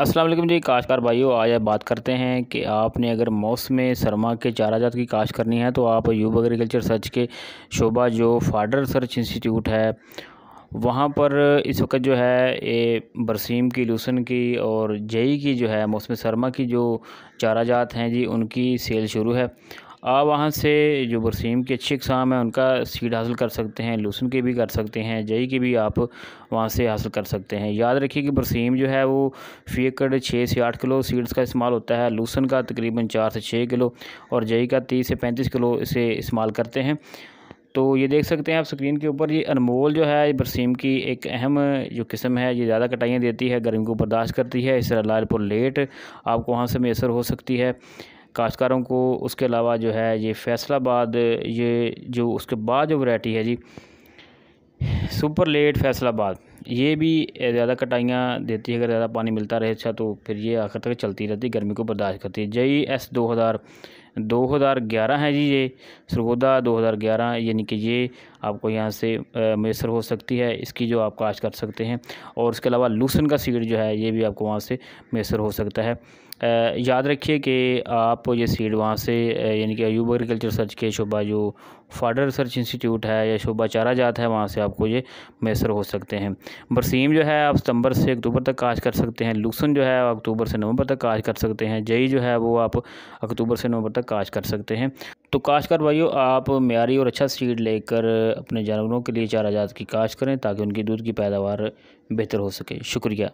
असलम जी काशकार भाइयों आज आप बात करते हैं कि आपने अगर मौसम सरमा के चाराजात की काश करनी है तो आप यूब एग्रीकल्चर सर्च के शोभा जो फाडर सर्च इंस्टीट्यूट है वहाँ पर इस वक्त जो है ये बरसीम की लूसन की और जई की जो है मौसम सरमा की जो जात हैं जी उनकी सेल शुरू है आप वहाँ से जो बरसीम के अच्छे एग्ज़ाम हैं उनका सीट हासिल कर सकते हैं लूसन के भी कर सकते हैं जई के भी आप वहाँ से हासिल कर सकते हैं याद रखिए कि बरसीम जो है वो फी एकड़ छः से आठ किलो सीड्स का इस्तेमाल होता है लूसन का तकरीबन चार से छः किलो और जई का तीस से पैंतीस किलो इसे इस्तेमाल करते हैं तो ये देख सकते हैं आप स्क्रीन के ऊपर ये अनमोल जो है बरसीम की एक अहम जो किस्म है ये ज़्यादा कटाइयाँ देती है गर्मी को बर्दाश्त करती है इस तरह लालपुर लेट आपको वहाँ से मैसर हो सकती है काश्तकारों को उसके अलावा जो है ये फैसलाबाद ये जो उसके बाद जो वैरायटी है जी सुपर लेट फैसलाबाद ये भी ज़्यादा कटाइयाँ देती है अगर ज़्यादा पानी मिलता रहे अच्छा तो फिर ये आखिर तक चलती रहती गर्मी को बर्दाश्त करती है जई एस दो हज़ार दो हज़ार ग्यारह है जी ये सरगोदा दो हज़ार ग्यारह यानी कि ये आपको यहाँ से मैसर हो सकती है इसकी जो आप काश कर सकते हैं और उसके अलावा लूसन का सीड जो है ये भी आपको वहाँ से मैसर हो सकता है याद रखिए कि आप ये सीड वहाँ से यानी कि अयूब एग्रीकल्चर सर्च के शोभा जो फाडर रिसर्च इंस्टीट्यूट है या शोभा चारा जात है वहाँ से आपको ये मैसर हो सकते हैं बरसीम जो है आप सितंबर से अक्टूबर तक काश कर सकते हैं लूसन जो है अक्टूबर से नवंबर तक काश कर सकते हैं जई जो है वो आप अक्टूबर से नवंबर तक काश कर सकते हैं तो काशकर भाइयों आप म्यारी और अच्छा सीड लेकर अपने जानवरों के लिए चारा जात की काश करें ताकि उनकी दूध की पैदावार बेहतर हो सके शुक्रिया